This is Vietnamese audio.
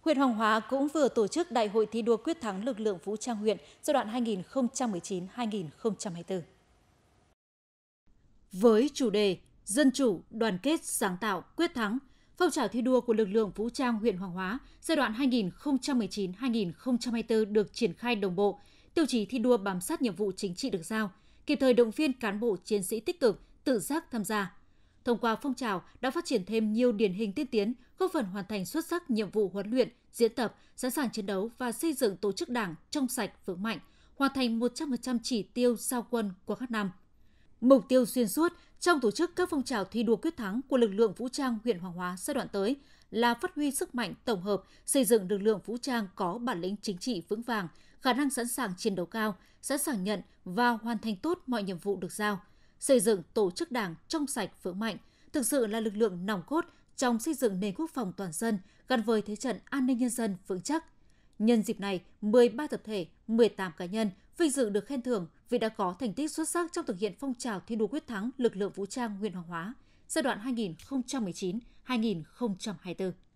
Huyện Hoàng Hóa cũng vừa tổ chức Đại hội thi đua quyết thắng lực lượng vũ trang huyện giai đoạn 2019-2024. Với chủ đề Dân chủ, đoàn kết, sáng tạo, quyết thắng, phong trào thi đua của lực lượng vũ trang huyện Hoàng Hóa giai đoạn 2019-2024 được triển khai đồng bộ, tiêu chí thi đua bám sát nhiệm vụ chính trị được giao, kịp thời động viên cán bộ chiến sĩ tích cực, tự giác tham gia, thông qua phong trào đã phát triển thêm nhiều điển hình tiên tiến, góp phần hoàn thành xuất sắc nhiệm vụ huấn luyện, diễn tập, sẵn sàng chiến đấu và xây dựng tổ chức đảng trong sạch vững mạnh, hoàn thành 100% chỉ tiêu giao quân của các năm. Mục tiêu xuyên suốt trong tổ chức các phong trào thi đua quyết thắng của lực lượng vũ trang huyện Hoàng Hóa giai đoạn tới là phát huy sức mạnh tổng hợp, xây dựng lực lượng vũ trang có bản lĩnh chính trị vững vàng, khả năng sẵn sàng chiến đấu cao, sẵn sàng nhận và hoàn thành tốt mọi nhiệm vụ được giao – xây dựng tổ chức đảng trong sạch vững mạnh, thực sự là lực lượng nòng cốt trong xây dựng nền quốc phòng toàn dân gắn với thế trận an ninh nhân dân vững chắc. Nhân dịp này, 13 tập thể, 18 cá nhân vinh dự được khen thưởng vì đã có thành tích xuất sắc trong thực hiện phong trào thi đua quyết thắng lực lượng vũ trang huyện Hoàng Hóa giai đoạn 2019-2024.